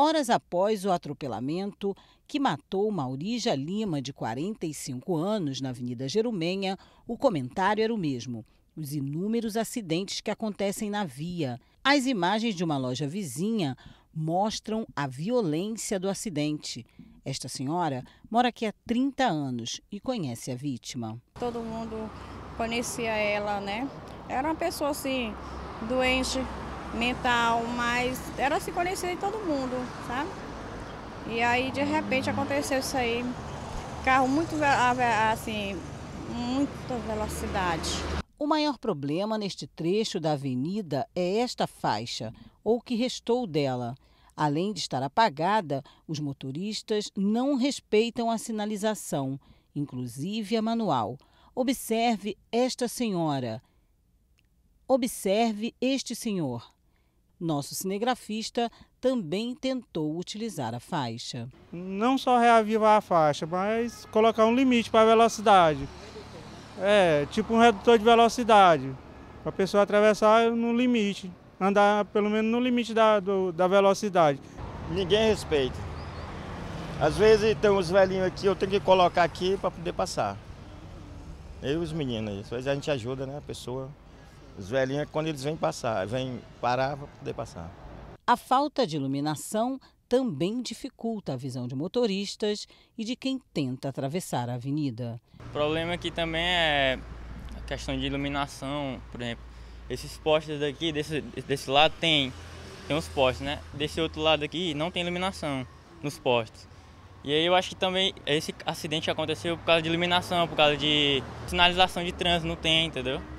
horas após o atropelamento que matou Maurija Lima, de 45 anos, na Avenida Jerumenha, o comentário era o mesmo. Os inúmeros acidentes que acontecem na via. As imagens de uma loja vizinha mostram a violência do acidente. Esta senhora mora aqui há 30 anos e conhece a vítima. Todo mundo conhecia ela, né? Era uma pessoa assim, doente, mental, mas era se conhecer todo mundo, sabe? E aí de repente aconteceu isso aí. Carro muito assim, muita velocidade. O maior problema neste trecho da avenida é esta faixa, ou o que restou dela. Além de estar apagada, os motoristas não respeitam a sinalização, inclusive a manual. Observe esta senhora. Observe este senhor. Nosso cinegrafista também tentou utilizar a faixa. Não só reavivar a faixa, mas colocar um limite para a velocidade. É, tipo um redutor de velocidade. Para a pessoa atravessar no limite, andar pelo menos no limite da, do, da velocidade. Ninguém respeita. Às vezes tem uns velhinhos aqui, eu tenho que colocar aqui para poder passar. Eu e os meninos, às vezes a gente ajuda né, a pessoa. Os velhinhos é quando eles vêm passar, vêm parar para poder passar. A falta de iluminação também dificulta a visão de motoristas e de quem tenta atravessar a avenida. O problema aqui também é a questão de iluminação, por exemplo. Esses postes daqui, desse, desse lado tem, tem os postes, né? Desse outro lado aqui não tem iluminação nos postes. E aí eu acho que também esse acidente aconteceu por causa de iluminação, por causa de sinalização de trânsito, não tem, entendeu?